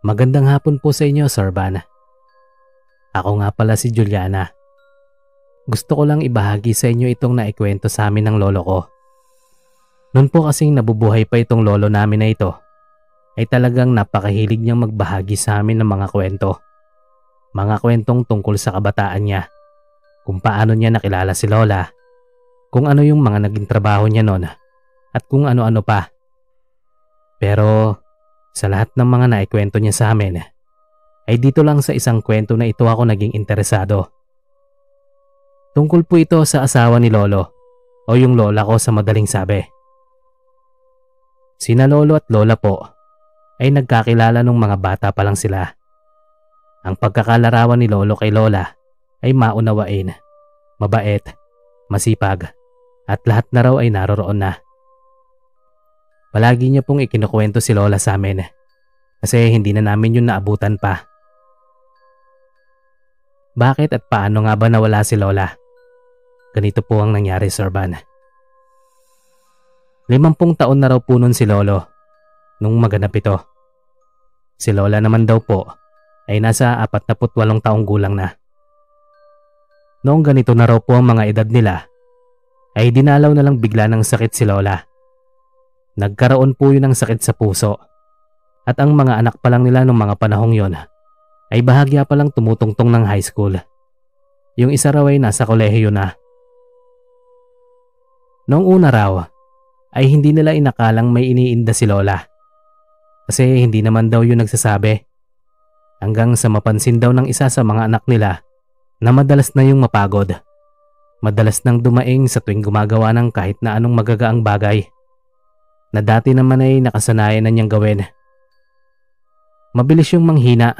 Magandang hapon po sa inyo, Sir Van. Ako nga pala si Juliana. Gusto ko lang ibahagi sa inyo itong naikwento sa amin ng lolo ko. Noon po kasing nabubuhay pa itong lolo namin na ito, ay talagang napakahilig niyang magbahagi sa amin ng mga kwento. Mga kwentong tungkol sa kabataan niya, kung paano niya nakilala si Lola, kung ano yung mga naging trabaho niya noon, at kung ano-ano pa. Pero sa lahat ng mga naikwento niya sa amin, ay dito lang sa isang kwento na ito ako naging interesado. Tungkol po ito sa asawa ni Lolo o yung lola ko sa madaling sabi. Sina Lolo at Lola po ay nagkakilala nung mga bata pa lang sila. Ang pagkakalarawan ni Lolo kay Lola ay maunawain, mabait, masipag at lahat na raw ay naroroon na. Palagi niya pong ikinukwento si Lola sa amin eh. kasi hindi na namin yun naabutan pa. Bakit at paano nga ba nawala si Lola? Ganito po ang nangyari Sir Van. Limampung taon na raw po nun si Lolo nung maganap ito. Si Lola naman daw po ay nasa 48 taong gulang na. Noong ganito na raw po ang mga edad nila, ay dinalaw na lang bigla ng sakit si Lola Nagkaroon po yun ng sakit sa puso. At ang mga anak pa lang nila nung mga panahong yon ay bahagya pa lang tumutungtong ng high school. Yung isa raw ay nasa kolehiyo na. Noong una raw ay hindi nila inakalang may iniinda si Lola. Kasi hindi naman daw yun nagsasabi. Hanggang sa mapansin daw ng isa sa mga anak nila na madalas na yung mapagod. Madalas nang dumaing sa tuwing gumagawa ng kahit na anong magagaang bagay na dati naman ay nakasanayan na niyang gawin. Mabilis yung manghina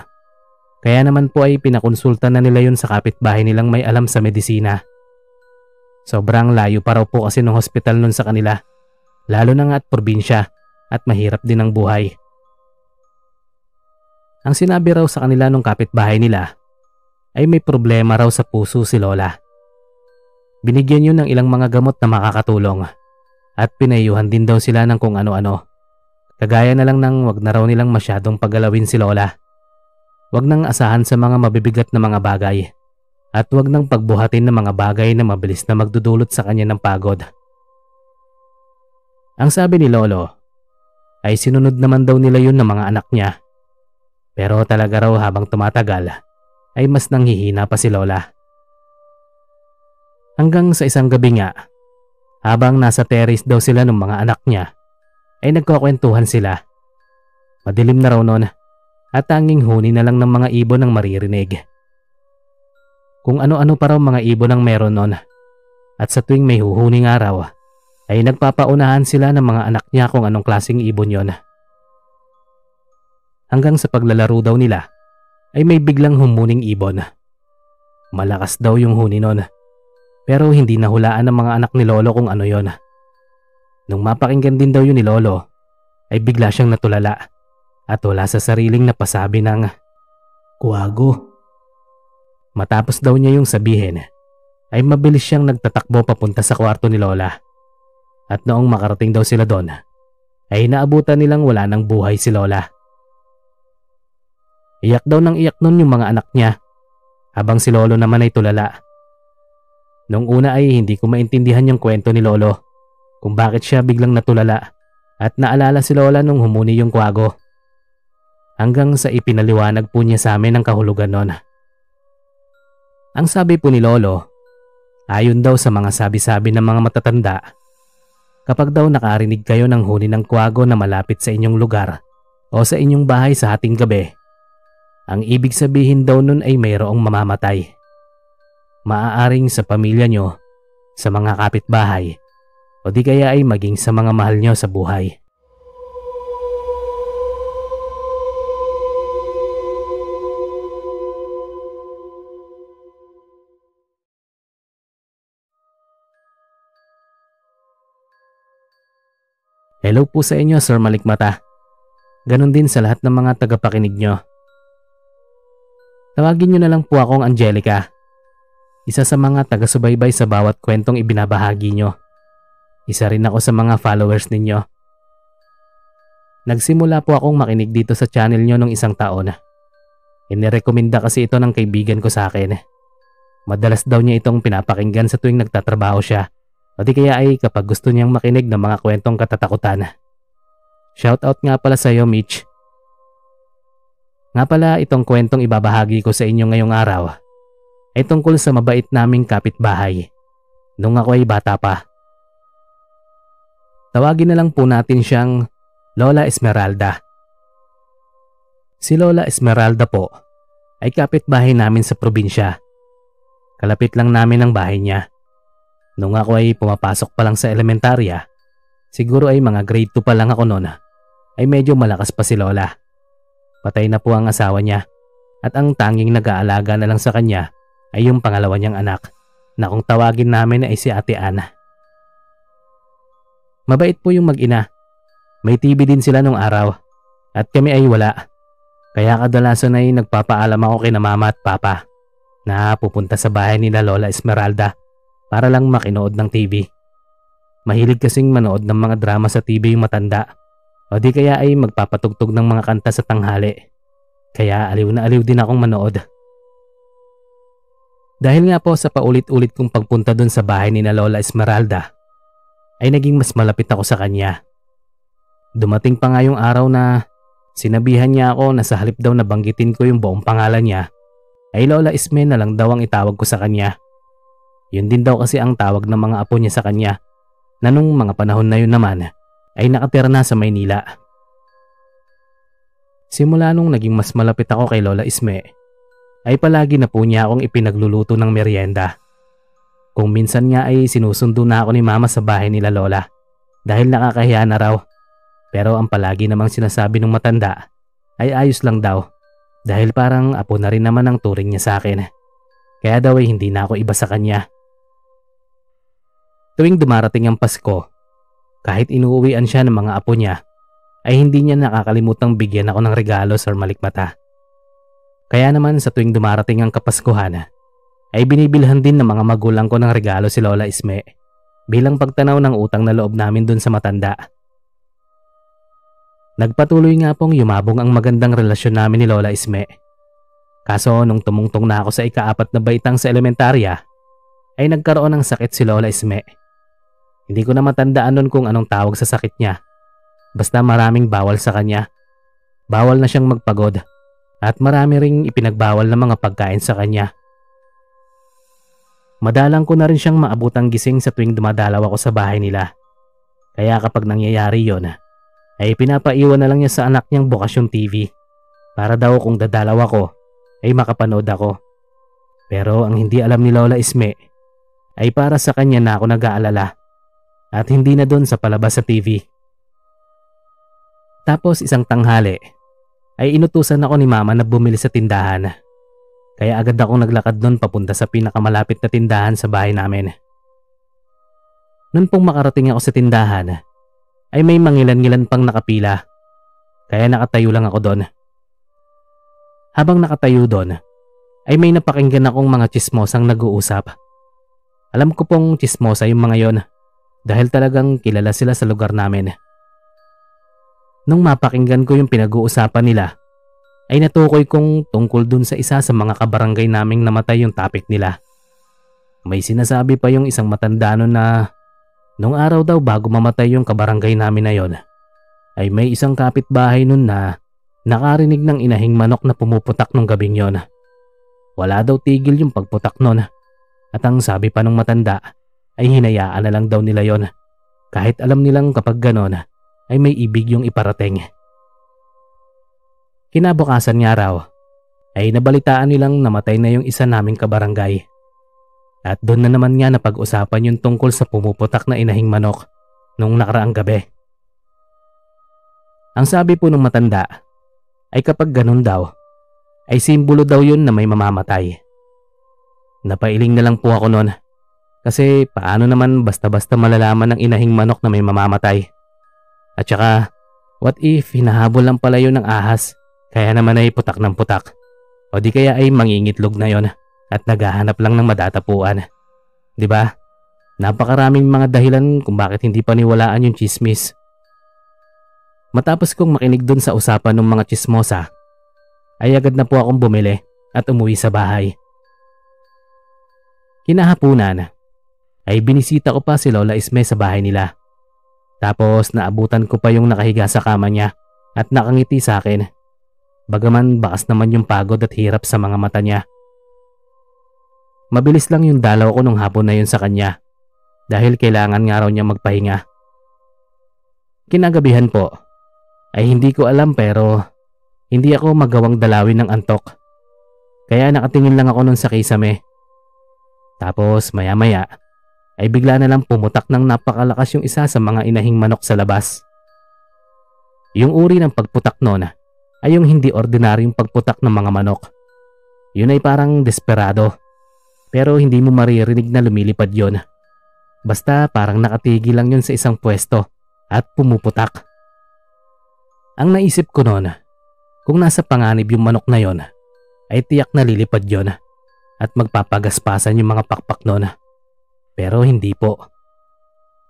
kaya naman po ay pinakonsulta na nila yun sa kapitbahay nilang may alam sa medisina. Sobrang layo pa raw po kasi ng hospital nun sa kanila lalo na nga at probinsya at mahirap din ang buhay. Ang sinabi raw sa kanila nung kapitbahay nila ay may problema raw sa puso si Lola. Binigyan yun ng ilang mga gamot na makakatulong at pinayuhan din daw sila ng kung ano-ano. Kagaya na lang ng wag na raw nilang masyadong pagalawin si Lola. Wag nang asahan sa mga mabibigat na mga bagay at wag nang pagbuhatin ng mga bagay na mabilis na magdudulot sa kanya ng pagod. Ang sabi ni Lolo ay sinunod naman daw nila yun ng mga anak niya. Pero talaga raw habang tumatagal ay mas nanghihina pa si Lola. Hanggang sa isang gabi nga habang nasa terrace daw sila ng mga anak niya, ay nagkakwentuhan sila. Madilim na raw noon at tanging huni na lang ng mga ibon ang maririnig. Kung ano-ano pa raw mga ibon ang meron noon at sa tuwing may huhuning araw ay nagpapaunahan sila ng mga anak niya kung anong klasing ibon yon. Hanggang sa paglalaro daw nila ay may biglang humuning ibon. Malakas daw yung huni noon pero hindi nahulaan ng mga anak ni Lolo kung ano yon. Nung mapakinggan din daw yun ni Lolo, ay bigla siyang natulala at wala sa sariling napasabi ng kuwago. Matapos daw niya yung sabihin, ay mabilis siyang nagtatakbo papunta sa kwarto ni Lola. At noong makarating daw sila doon, ay naabutan nilang wala ng buhay si Lola. Iyak daw ng iyak noon yung mga anak niya habang si Lolo naman ay tulala Noong una ay hindi ko maintindihan yung kwento ni Lolo kung bakit siya biglang natulala at naalala si Lola nung humuni yung kwago. Hanggang sa ipinaliwanag po niya sa amin ang kahulugan nun. Ang sabi po ni Lolo, ayon daw sa mga sabi-sabi ng mga matatanda, kapag daw nakarinig kayo ng huni ng kwago na malapit sa inyong lugar o sa inyong bahay sa ating gabi, ang ibig sabihin daw nun ay mayroong mamamatay maaaring sa pamilya nyo, sa mga kapitbahay, o di kaya ay maging sa mga mahal nyo sa buhay. Hello po sa inyo Sir Malikmata. Ganon din sa lahat ng mga tagapakinig nyo. Tawagin nyo na lang po akong Angelica isa sa mga taga-subaybay sa bawat kwentong ibinabahagi nyo. Isa rin ako sa mga followers ninyo. Nagsimula po akong makinig dito sa channel nyo nung isang taon. Inirekomenda kasi ito ng kaibigan ko sa akin. Madalas daw niya itong pinapakinggan sa tuwing nagtatrabaho siya o di kaya ay kapag gusto niyang makinig ng mga kwentong katatakutan. Shoutout nga pala sa iyo Mitch. Nga pala itong kwentong ibabahagi ko sa inyo ngayong araw ay tungkol sa mabait naming kapitbahay nung ako ay bata pa. Tawagin na lang po natin siyang Lola Esmeralda. Si Lola Esmeralda po ay kapitbahay namin sa probinsya. Kalapit lang namin ang bahay niya. Nung ako ay pumapasok pa lang sa elementarya, siguro ay mga grade 2 pa lang ako noon, ay medyo malakas pa si Lola. Patay na po ang asawa niya at ang tanging nag-aalaga na lang sa kanya ay yung pangalawa niyang anak na kung tawagin namin ay si Ate Ana. Mabait po yung mag-ina. May TV din sila nung araw at kami ay wala. Kaya kadalasan ay nagpapaalam ako kay na mama at papa na pupunta sa bahay nila Lola Esmeralda para lang makinood ng TV. Mahilig kasing manood ng mga drama sa TV yung matanda o di kaya ay magpapatugtog ng mga kanta sa tanghali. Kaya aliw na aliw din akong manood. Dahil nga po sa paulit-ulit kong pagpunta doon sa bahay ni na Lola Esmeralda, ay naging mas malapit ako sa kanya. Dumating pa nga yung araw na sinabihan niya ako na sa halip daw na banggitin ko yung buong pangalan niya, ay Lola Esme na lang daw ang itawag ko sa kanya. Yun din daw kasi ang tawag ng mga apo niya sa kanya na nung mga panahon na yun naman ay nakatira na sa Maynila. Simula nung naging mas malapit ako kay Lola Esme, ay palagi na po niya akong ipinagluluto ng merienda. Kung minsan nga ay sinusundo na ako ni mama sa bahay nila lola dahil nakakahiya na raw. Pero ang palagi namang sinasabi ng matanda ay ayos lang daw dahil parang apo na rin naman ang turing niya sa akin. Kaya daw ay hindi na ako iba sa kanya. Tuwing dumarating ang Pasko, kahit inuuwian siya ng mga apo niya, ay hindi niya nakakalimutang bigyan ako ng regalo, sa Malikmata. Kaya naman sa tuwing dumarating ang Kapaskuhan ay binibilhan din ng mga magulang ko ng regalo si Lola Isme bilang pagtanaw ng utang na loob namin dun sa matanda. Nagpatuloy nga pong yumabong ang magandang relasyon namin ni Lola Isme. Kaso nung tumungtong na ako sa ikaapat na baitang sa elementarya, ay nagkaroon ng sakit si Lola Isme. Hindi ko na matandaan nun kung anong tawag sa sakit niya. Basta maraming bawal sa kanya. Bawal na siyang magpagod at marami ring ipinagbawal na mga pagkain sa kanya. Madalang ko na rin siyang maabutang gising sa tuwing dumadalaw ako sa bahay nila. Kaya kapag nangyayari yon ay pinapaiwan na lang niya sa anak niyang bukas TV para daw kung dadalaw ako ay makapanood ako. Pero ang hindi alam ni Lola Isme ay para sa kanya na ako nag-aalala at hindi na doon sa palabas sa TV. Tapos isang tanghali ay inutusan ako ni mama na bumili sa tindahan. Kaya agad akong naglakad doon papunta sa pinakamalapit na tindahan sa bahay namin. Noon pong makarating ako sa tindahan, ay may mangilan-ngilan pang nakapila. Kaya nakatayo lang ako doon. Habang nakatayo doon, ay may napakinggan akong mga chismosang nag-uusap. Alam ko pong chismosa yung mga yon dahil talagang kilala sila sa lugar namin. Nung mapakinggan ko yung pinag-uusapan nila, ay natukoy kong tungkol dun sa isa sa mga kabarangay naming namatay yung topic nila. May sinasabi pa yung isang matandano na nung araw daw bago mamatay yung kabarangay namin na yon, ay may isang kapitbahay nun na nakarinig ng inahing manok na pumuputak nung gabing yon. Wala daw tigil yung pagputak nun at ang sabi pa nung matanda ay hinayaan na lang daw nila yon kahit alam nilang kapag ganon ay may ibig yung iparating. Kinabukasan nga raw ay nabalitaan nilang namatay na yung isa naming kabarangay. At doon na naman nga napag-usapan yung tungkol sa pumuputak na inahing manok nung nakaraang gabi. Ang sabi po ng matanda ay kapag ganun daw, ay simbolo daw yun na may mamamatay. Napailing na lang po ako noon kasi paano naman basta-basta malalaman ng inahing manok na may mamamatay. At saka, what if hinahabol lang pala yun ng ahas kaya naman ay putak ng putak. O di kaya ay mangingitlog na yon at naghahanap lang ng madatapuan. ba? Diba? Napakaraming mga dahilan kung bakit hindi paniwalaan yung chismis. Matapos kong makinig dun sa usapan ng mga chismosa, ay agad na po akong bumili at umuwi sa bahay. Kinahapunan, ay binisita ko pa si Lola Isme sa bahay nila. Tapos naabutan ko pa yung nakahiga sa kama niya at nakangiti sa akin. Bagaman bakas naman yung pagod at hirap sa mga mata niya. Mabilis lang yung dalaw ko nung hapon na yun sa kanya dahil kailangan nga raw niya magpahinga. Kinagabihan po ay hindi ko alam pero hindi ako magawang dalawin ng antok. Kaya nakatingin lang ako nun sa kisame. Tapos maya maya ay bigla na lang pumutak ng napakalakas yung isa sa mga inahing manok sa labas. Yung uri ng pagputak noon ay yung hindi ordinaryong pagputak ng mga manok. Yun ay parang desperado. Pero hindi mo maririnig na lumilipad yon. Basta parang nakatigil lang yon sa isang pwesto at pumuputak. Ang naisip ko noon, kung nasa panganib yung manok na yon, ay tiyak na lilipad yon at magpapagaspasan yung mga pakpak noon. Pero hindi po.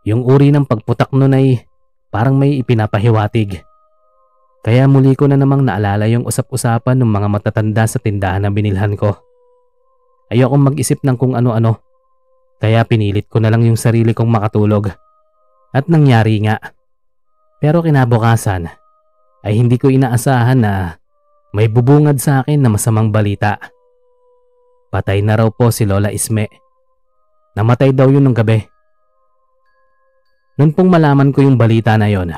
Yung uri ng pagputak nun ay parang may ipinapahiwatig. Kaya muli ko na namang naalala yung usap-usapan ng mga matatanda sa tindahan na binilhan ko. Ayokong mag-isip ng kung ano-ano. Kaya pinilit ko na lang yung sarili kong makatulog. At nangyari nga. Pero kinabukasan ay hindi ko inaasahan na may bubungad sa akin na masamang balita. Patay na raw po si Lola Isme. Namatay daw yun ng gabi. Noon pong malaman ko yung balita na yon,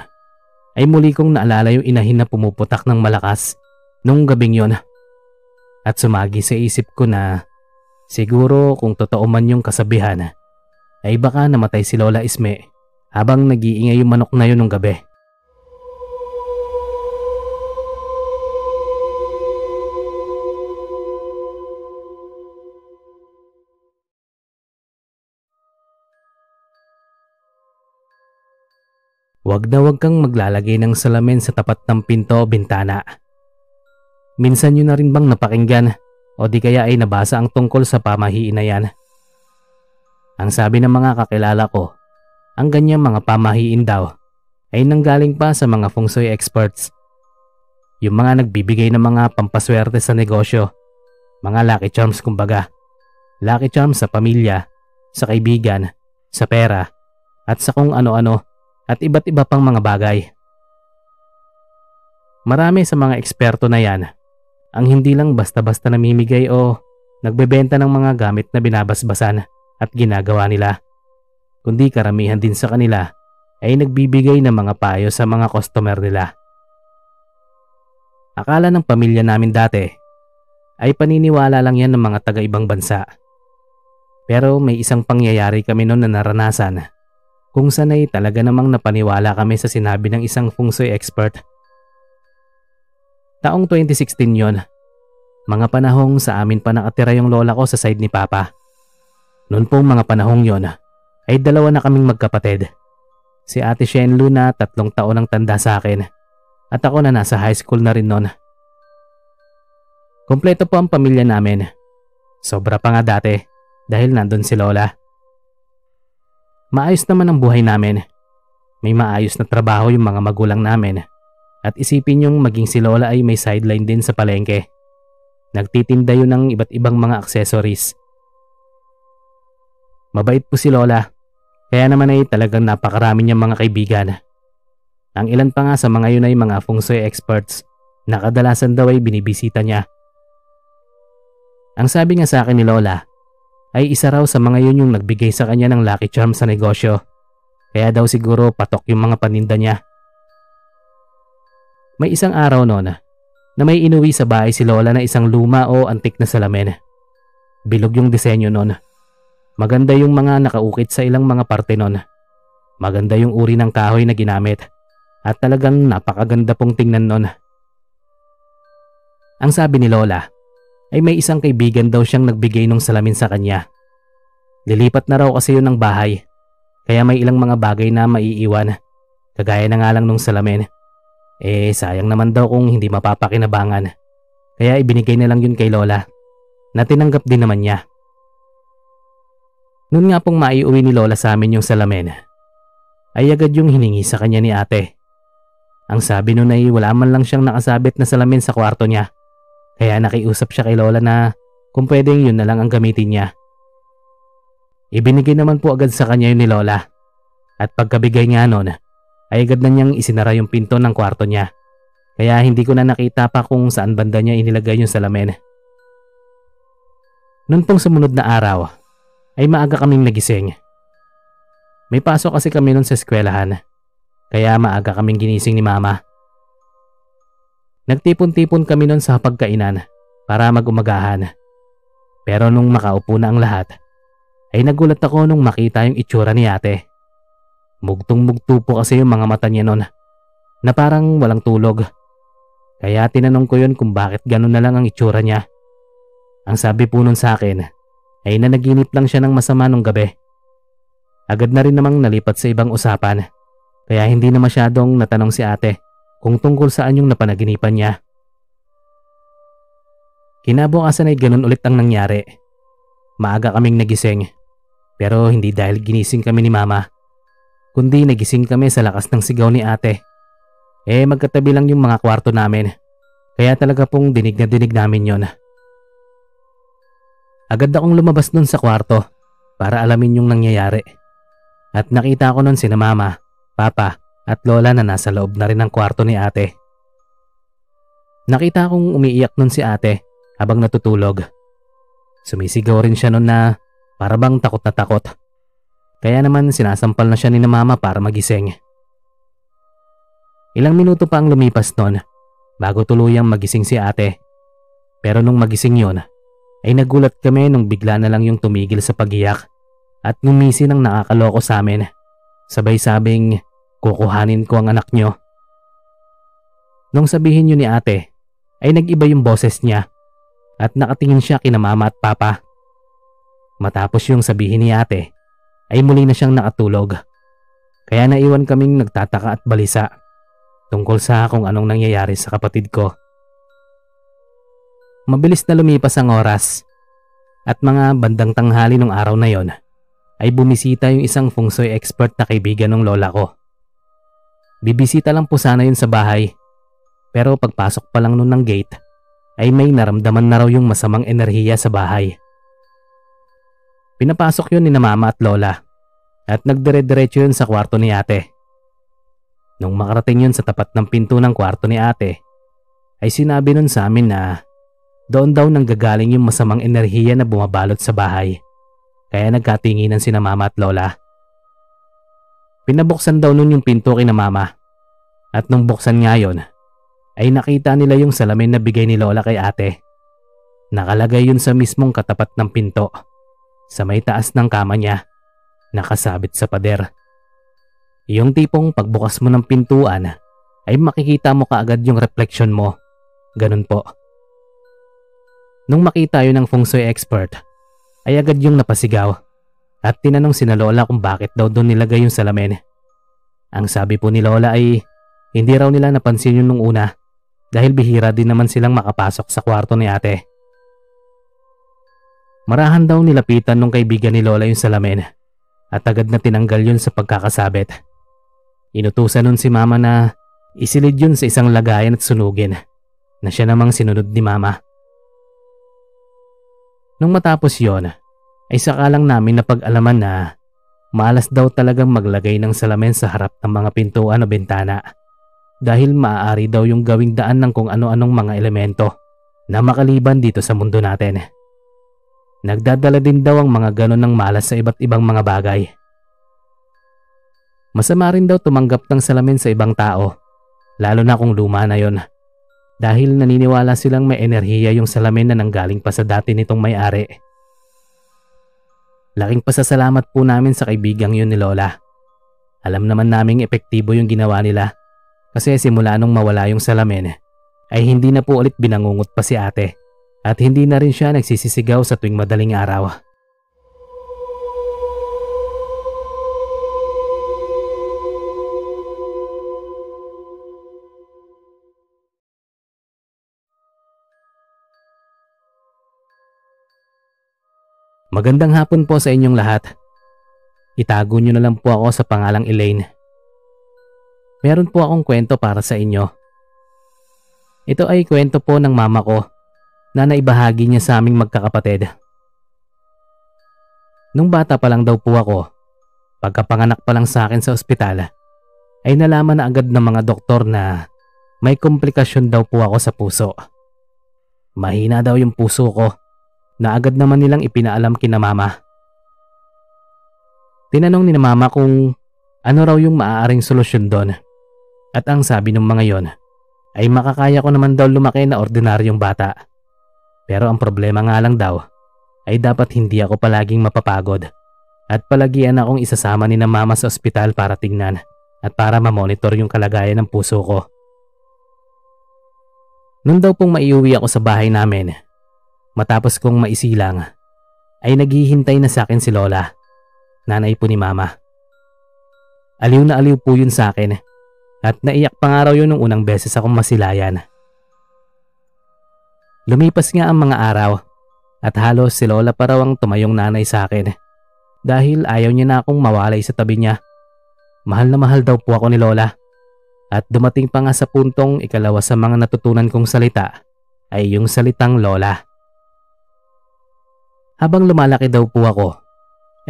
ay muli kong naalala yung inahin na pumuputak ng malakas nung gabing yon. At sumagi sa isip ko na siguro kung totoo man yung kasabihan, ay baka namatay si Lola Isme habang nag-iingay yung manok na yun nung gabi. Huwag na huwag kang maglalagay ng salamin sa tapat ng pinto o bintana. Minsan yun na rin bang napakinggan o di kaya ay nabasa ang tungkol sa pamahiin na yan. Ang sabi ng mga kakilala ko, ang ganyang mga pamahiin daw ay nanggaling pa sa mga feng shui experts. Yung mga nagbibigay ng mga pampaswerte sa negosyo, mga lucky charms kumbaga. Lucky charms sa pamilya, sa kaibigan, sa pera, at sa kung ano-ano at iba't iba pang mga bagay. Marami sa mga eksperto na yan ang hindi lang basta-basta namimigay o nagbebenta ng mga gamit na binabasbasan at ginagawa nila. Kundi karamihan din sa kanila ay nagbibigay ng mga payo sa mga customer nila. Akala ng pamilya namin dati ay paniniwala lang yan ng mga taga-ibang bansa. Pero may isang pangyayari kami noon na naranasan kung sanay talaga namang napaniwala kami sa sinabi ng isang feng shui expert. Taong 2016 yon, mga panahong sa amin pa nakatira yung lola ko sa side ni Papa. Noon pong mga panahong yon, ay dalawa na kaming magkapatid. Si Ate Shen Luna tatlong taon ang tanda sa akin at ako na nasa high school na rin noon. Kompleto po ang pamilya namin. Sobra pa nga dati dahil nandun si Lola. Maayos naman ang buhay namin. May maayos na trabaho yung mga magulang namin. At isipin yung maging si Lola ay may sideline din sa palengke. Nagtitinda yun ng iba't ibang mga accessories. Mabait po si Lola. Kaya naman ay talagang napakarami niyang mga kaibigan. Ang ilan pa nga sa mga yun ay mga feng shui experts na kadalasan daw ay binibisita niya. Ang sabi nga sa akin ni Lola ay isa raw sa mga yun yung nagbigay sa kanya ng lucky charm sa negosyo. Kaya daw siguro patok yung mga paninda niya. May isang araw noon na may inuwi sa bahay si Lola na isang luma o antik na salamin. Bilog yung disenyo noon. Maganda yung mga nakaukit sa ilang mga parte noon. Maganda yung uri ng kahoy na ginamit at talagang napakaganda pong tingnan noon. Ang sabi ni Lola, ay may isang kaibigan daw siyang nagbigay ng salamin sa kanya. Lilipat na raw kasi yun ng bahay, kaya may ilang mga bagay na maiiwan, kagaya na nga lang nung salamin. Eh sayang naman daw kung hindi mapapakinabangan, kaya ibinigay na lang yun kay Lola, na tinanggap din naman niya. Noon nga pong maiuwi ni Lola sa amin yung salamin, ay agad yung hiningi sa kanya ni ate. Ang sabi nun ay wala man lang siyang nakasabit na salamin sa kwarto niya. Kaya nakiusap siya kay Lola na kung pwedeng yun na lang ang gamitin niya. Ibinigay naman po agad sa kanya yun ni Lola. At pagkabigay nga nun, ay agad na niyang isinara yung pinto ng kwarto niya. Kaya hindi ko na nakita pa kung saan banda niya inilagay yung salamin. Noon pong sumunod na araw, ay maaga kaming nagising. May pasok kasi kami noon sa eskwelahan. Kaya maaga kaming ginising ni mama. Nagtipon-tipon kami noon sa pagkainan para magumagahan. Pero nung makaupo na ang lahat, ay nagulat ako nung makita yung itsura ni ate. Mugtong-mugto po kasi yung mga mata niya noon na parang walang tulog. Kaya tinanong ko yun kung bakit ganun na lang ang itsura niya. Ang sabi po nun sa akin ay nanaginip lang siya ng masama nung gabi. Agad na rin namang nalipat sa ibang usapan kaya hindi na masyadong natanong si ate kung tungkol saan yung napanaginipan niya. Kinabukasan ay ganun ulit ang nangyari. Maaga kaming nagising. Pero hindi dahil ginising kami ni mama. Kundi nagising kami sa lakas ng sigaw ni ate. Eh magkatabi lang yung mga kwarto namin. Kaya talaga pong dinig na dinig namin yon. Agad akong lumabas nun sa kwarto para alamin yung nangyayari. At nakita ko nun sina mama, papa at lola na nasa loob na rin ng kwarto ni ate. Nakita kong umiiyak nun si ate habang natutulog. Sumisigaw rin siya nun na para takot na takot. Kaya naman sinasampal na siya ni na mama para magising. Ilang minuto pa ang lumipas nun bago tuluyang magising si ate. Pero nung magising yon ay nagulat kami nung bigla na lang yung tumigil sa pagiyak at ngumisi ng nakakaloko sa amin. Sabay sabing, Kukuhanin ko ang anak nyo. Nung sabihin yun ni ate, ay nag-iba yung boses niya at nakatingin siya kina mama at papa. Matapos yung sabihin ni ate, ay muli na siyang nakatulog. Kaya naiwan kaming nagtataka at balisa tungkol sa kung anong nangyayari sa kapatid ko. Mabilis na lumipas ang oras at mga bandang tanghali ng araw na yon ay bumisita yung isang feng shui expert na kaibigan ng lola ko. Bibisita lang po sana yun sa bahay. Pero pagpasok pa lang nun ng gate, ay may naramdaman na raw yung masamang enerhiya sa bahay. Pinapasok yun ni na mama at lola at nagdire-diretso yun sa kwarto ni ate. Nung makarating yun sa tapat ng pinto ng kwarto ni ate, ay sinabi nun sa amin na doon daw nanggagaling yung masamang enerhiya na bumabalot sa bahay. Kaya nagkatinginan sina mama at lola. Pinabuksan daw nun yung pinto kina mama. At nung buksan nga yun, ay nakita nila yung salamin na bigay ni Lola kay ate. Nakalagay yun sa mismong katapat ng pinto. Sa may taas ng kama niya, nakasabit sa pader. Yung tipong pagbukas mo ng pintuan, ay makikita mo kaagad yung reflection mo. Ganun po. Nung makita yun ng feng shui expert, ay agad yung napasigaw at tinanong si na Lola kung bakit daw doon nilagay yung salamin. Ang sabi po ni Lola ay hindi raw nila napansin yun nung una dahil bihira din naman silang makapasok sa kwarto ni ate. Marahan daw nilapitan nung kaibigan ni Lola yung salamin at agad na tinanggal yun sa pagkakasabit. Inutusan nun si mama na isilid yun sa isang lagayan at sunugin na siya namang sinunod ni mama. Nung matapos yon, ay saka lang namin na pag alaman na malas daw talagang maglagay ng salamin sa harap ng mga pintuan o bintana dahil maaari daw yung gawing daan ng kung ano-anong mga elemento na makaliban dito sa mundo natin. Nagdadala din daw ang mga ganon ng malas sa iba't ibang mga bagay. Masama rin daw tumanggap ng salamin sa ibang tao, lalo na kung luma na yon. Dahil naniniwala silang may enerhiya yung salamin na nanggaling pa sa dati nitong may-ari. Laking pasasalamat po namin sa kaibigang yun ni Lola. Alam naman naming epektibo yung ginawa nila kasi simula nung mawala yung salamin ay hindi na po ulit binangungot pa si ate at hindi na rin siya nagsisisigaw sa tuwing madaling araw. Magandang hapon po sa inyong lahat. Itago nyo na lang po ako sa pangalang Elaine. Meron po akong kwento para sa inyo. Ito ay kwento po ng mama ko na naibahagi niya sa aming magkakapatid. Nung bata pa lang daw po ako, pagkapanganak pa lang sa akin sa ospital, ay nalaman na agad ng mga doktor na may komplikasyon daw po ako sa puso. Mahina daw yung puso ko na agad naman nilang ipinaalam kina mama. Tinanong ni mama kung ano raw yung maaaring solusyon doon. At ang sabi ng mga yon ay makakaya ko naman daw lumaki na ordinaryong bata. Pero ang problema nga lang daw ay dapat hindi ako palaging mapapagod at palagian akong isasama ni na mama sa ospital para tingnan at para mamonitor yung kalagayan ng puso ko. Noon daw pong maiuwi ako sa bahay namin matapos kong maisilang ay naghihintay na sa akin si Lola, nanay po ni Mama. Aliw na aliw po yun sa akin at naiyak pa nga raw yun nung unang beses akong masilayan. Lumipas nga ang mga araw at halos si Lola pa raw ang tumayong nanay sa akin dahil ayaw niya na akong mawalay sa tabi niya. Mahal na mahal daw po ako ni Lola at dumating pa nga sa puntong ikalawa sa mga natutunan kong salita ay yung salitang Lola. Habang lumalaki daw po ako,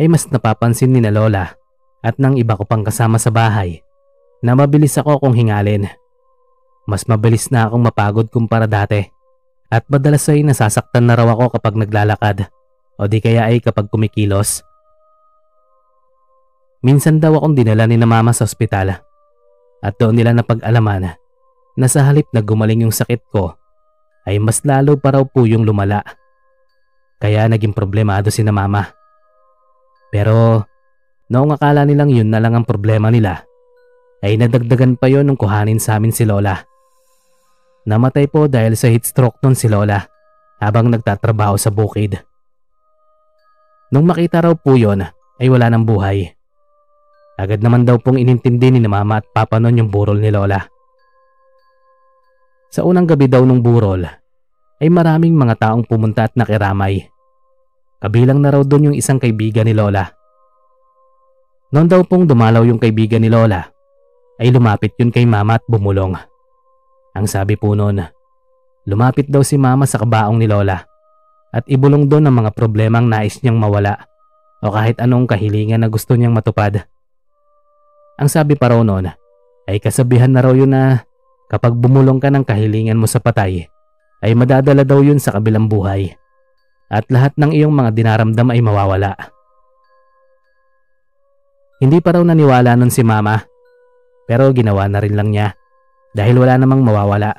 ay mas napapansin ni na Lola at ng iba ko pang kasama sa bahay na mabilis ako kung hingalin. Mas mabilis na akong mapagod kumpara dati at madalas ay nasasaktan na raw ako kapag naglalakad o di kaya ay kapag kumikilos. Minsan daw akong dinala ni na mama sa ospital at doon nila napag-alaman na sa halip na gumaling yung sakit ko ay mas lalo pa raw po yung lumala. Kaya naging problemado si na mama. Pero noong akala nilang yun na lang ang problema nila, ay nadagdagan pa yon nung kuhanin sa amin si Lola. Namatay po dahil sa heat stroke nun si Lola habang nagtatrabaho sa bukid. Nung makita raw po yun, ay wala ng buhay. Agad naman daw pong inintindi ni mama at papa nun yung burol ni Lola. Sa unang gabi daw ng burol ay maraming mga taong pumunta at nakiramay. Kabilang na raw doon yung isang kaibigan ni Lola. Noon daw pong dumalaw yung kaibigan ni Lola, ay lumapit yun kay mama at bumulong. Ang sabi po noon, lumapit daw si mama sa kabaong ni Lola at ibulong doon ang mga problemang nais niyang mawala o kahit anong kahilingan na gusto niyang matupad. Ang sabi pa raw noon ay kasabihan na raw yun na kapag bumulong ka ng kahilingan mo sa patay ay madadala daw yun sa kabilang buhay at lahat ng iyong mga dinaramdam ay mawawala. Hindi pa raw naniwala nun si mama pero ginawa na rin lang niya dahil wala namang mawawala.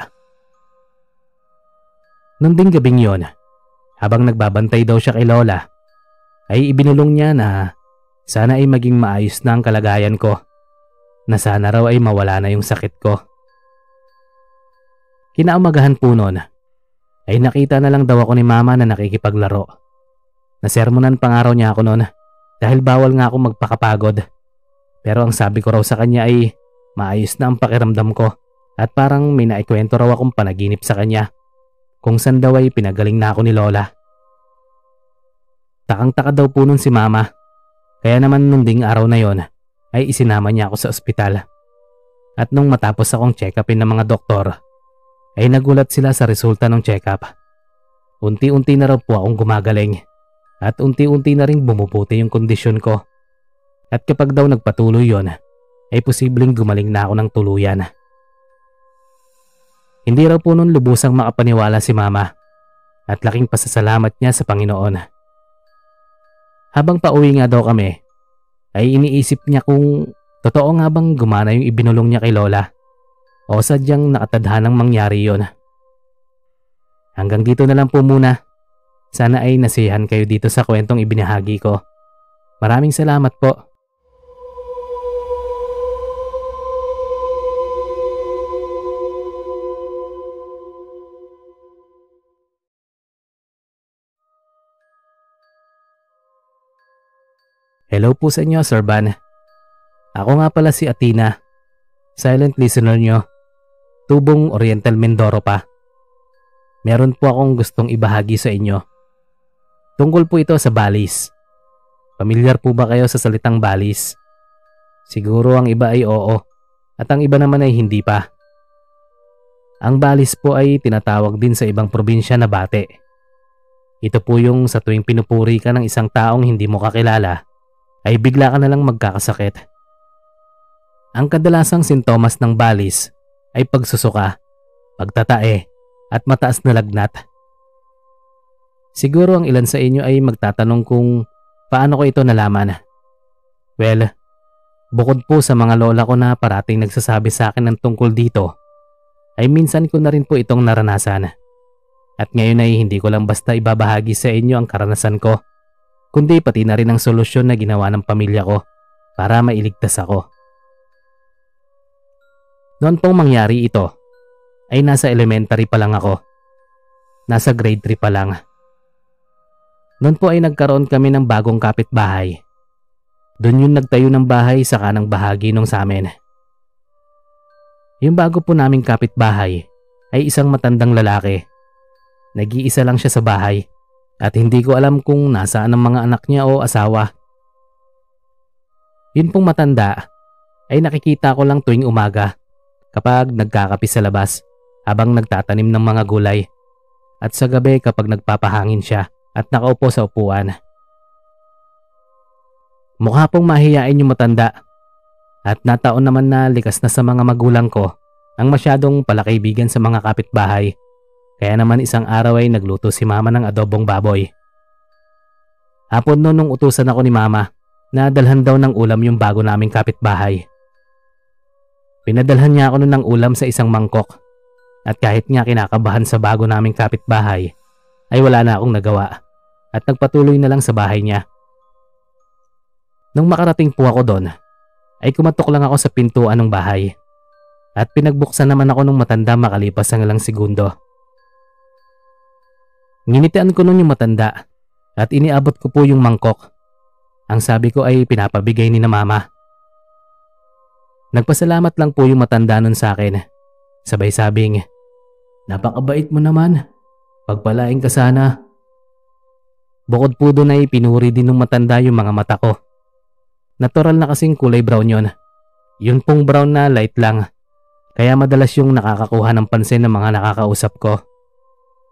Nung ding gabing yon, habang nagbabantay daw siya kay Lola, ay ibinulong niya na sana ay maging maayos na ang kalagayan ko na sana raw ay mawala na yung sakit ko. Kinaumagahan po noon ay nakita na lang daw ako ni mama na nakikipaglaro. Nasermonan pang araw niya ako noon dahil bawal nga akong magpakapagod. Pero ang sabi ko raw sa kanya ay maayos na ang pakiramdam ko at parang may naikwento raw akong panaginip sa kanya kung saan daw ay pinagaling na ako ni Lola. Takang-taka daw po nun si Mama kaya naman nung ding araw na yon ay isinama niya ako sa ospital. At nung matapos akong check-upin ng mga doktor, ay nagulat sila sa resulta ng check-up. Unti-unti na raw po akong gumagaling at unti-unti na rin bumubuti yung kondisyon ko. At kapag daw nagpatuloy yon, ay posibleng gumaling na ako ng tuluyan. Hindi raw po nun lubusang makapaniwala si mama at laking pasasalamat niya sa Panginoon. Habang pauwi nga daw kami, ay iniisip niya kung totoo nga bang gumana yung ibinulong niya kay Lola o sadyang nakatadhanang mangyari yon. Hanggang dito na lang po muna. Sana ay nasihan kayo dito sa kwentong ibinahagi ko. Maraming salamat po. Hello po sa inyo, Sir Van. Ako nga pala si Athena, silent listener nyo tubong Oriental Mindoro pa. Meron po akong gustong ibahagi sa inyo. Tungkol po ito sa balis. Pamilyar po ba kayo sa salitang balis? Siguro ang iba ay oo at ang iba naman ay hindi pa. Ang balis po ay tinatawag din sa ibang probinsya na bate. Ito po yung sa tuwing pinupuri ka ng isang taong hindi mo kakilala ay bigla ka na lang magkakasakit. Ang kadalasang sintomas ng balis ay pagsusuka, pagtatae, at mataas na lagnat. Siguro ang ilan sa inyo ay magtatanong kung paano ko ito nalaman. Well, bukod po sa mga lola ko na parating nagsasabi sa akin ng tungkol dito, ay minsan ko na rin po itong naranasan. At ngayon ay hindi ko lang basta ibabahagi sa inyo ang karanasan ko, kundi pati na rin ang solusyon na ginawa ng pamilya ko para mailigtas ako. Noon pong mangyari ito, ay nasa elementary pa lang ako. Nasa grade 3 pa lang. Noon po ay nagkaroon kami ng bagong kapitbahay. Doon yung nagtayo ng bahay sa kanang bahagi nung sa amin. Yung bago po naming kapitbahay ay isang matandang lalaki. Nag-iisa lang siya sa bahay at hindi ko alam kung nasaan ang mga anak niya o asawa. Yun pong matanda ay nakikita ko lang tuwing umaga kapag nagkakapi sa labas habang nagtatanim ng mga gulay at sa gabi kapag nagpapahangin siya at nakaupo sa upuan. Mukha pong mahiyain yung matanda at nataon naman na likas na sa mga magulang ko ang masyadong palakaibigan sa mga kapitbahay kaya naman isang araw ay nagluto si mama ng adobong baboy. Hapon noon nung utusan ako ni mama na dalhan daw ng ulam yung bago naming kapitbahay. Pinadalhan niya ako noon ng ulam sa isang mangkok. At kahit nga kinakabahan sa bago naming kapitbahay, ay wala na akong nagawa. At nagpatuloy na lang sa bahay niya. Nung makarating po ako doon, ay kumatok lang ako sa pintuan ng bahay. At pinagbuksan naman ako ng matanda makalipas ang ilang segundo. Nginitian ko noon yung matanda at iniabot ko po yung mangkok. Ang sabi ko ay pinapabigay ni na mama. Nagpasalamat lang po yung matanda nun sa akin. Sabay sabing, Napakabait mo naman. Pagpalaing ka sana. Bukod po doon ay pinuri din ng matanda yung mga mata ko. Natural na kasing kulay brown yon. Yun pong brown na light lang. Kaya madalas yung nakakakuha ng pansin ng mga nakakausap ko.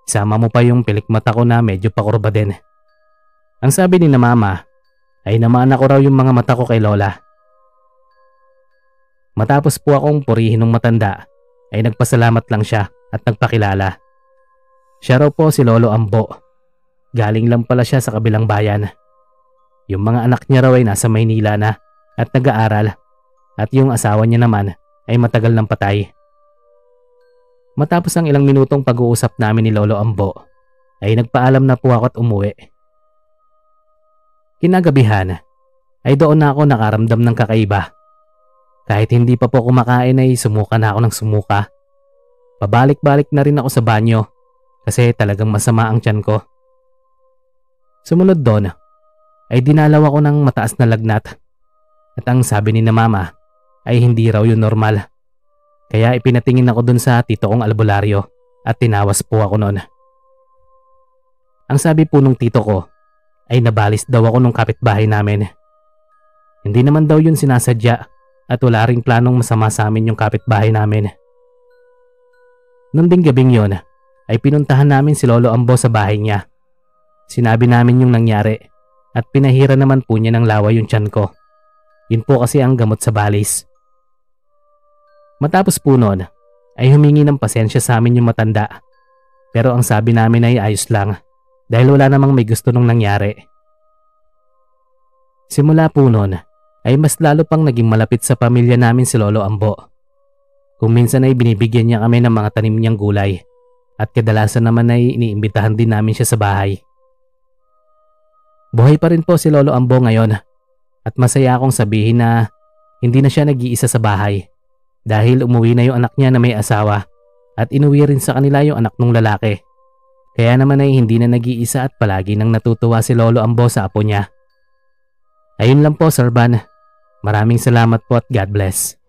Sama mo pa yung pilik mata ko na medyo pakurba din. Ang sabi ni na mama ay namaan ako raw yung mga mata ko kay Lola. Matapos po akong purihin ng matanda ay nagpasalamat lang siya at nagpakilala. Siya raw po si Lolo Ambo. Galing lang pala siya sa kabilang bayan. Yung mga anak niya raw ay nasa Maynila na at nag-aaral at yung asawa niya naman ay matagal nang patay. Matapos ang ilang minutong pag-uusap namin ni Lolo Ambo ay nagpaalam na po ako at umuwi. Kinagabihan ay doon na ako nakaramdam ng kakaiba kahit hindi pa po kumakain ay sumuka na ako ng sumuka. Pabalik-balik na rin ako sa banyo kasi talagang masama ang tiyan ko. Sumunod doon ay dinalaw ako ng mataas na lagnat at ang sabi ni na mama ay hindi raw yun normal. Kaya ipinatingin ako doon sa tito kong albularyo at tinawas po ako noon. Ang sabi po nung tito ko ay nabalis daw ako nung kapitbahay namin. Hindi naman daw yun sinasadya at wala ring planong masama sa amin yung kapitbahay namin. Noong ding gabing yon ay pinuntahan namin si Lolo Ambo sa bahay niya. Sinabi namin yung nangyari at pinahira naman po niya ng laway yung tiyan ko. Yun po kasi ang gamot sa balis. Matapos po noon ay humingi ng pasensya sa amin yung matanda. Pero ang sabi namin ay ayos lang dahil wala namang may gusto nung nangyari. Simula po noon ay mas lalo pang naging malapit sa pamilya namin si Lolo Ambo. Kung minsan ay binibigyan niya kami ng mga tanim niyang gulay at kadalasan naman ay iniimbitahan din namin siya sa bahay. Buhay pa rin po si Lolo Ambo ngayon at masaya akong sabihin na hindi na siya nag-iisa sa bahay dahil umuwi na yung anak niya na may asawa at inuwi rin sa kanila yung anak nung lalaki. Kaya naman ay hindi na nag-iisa at palagi nang natutuwa si Lolo Ambo sa apo niya. Ayun lang po Sir Van, Maraming salamat po at God bless.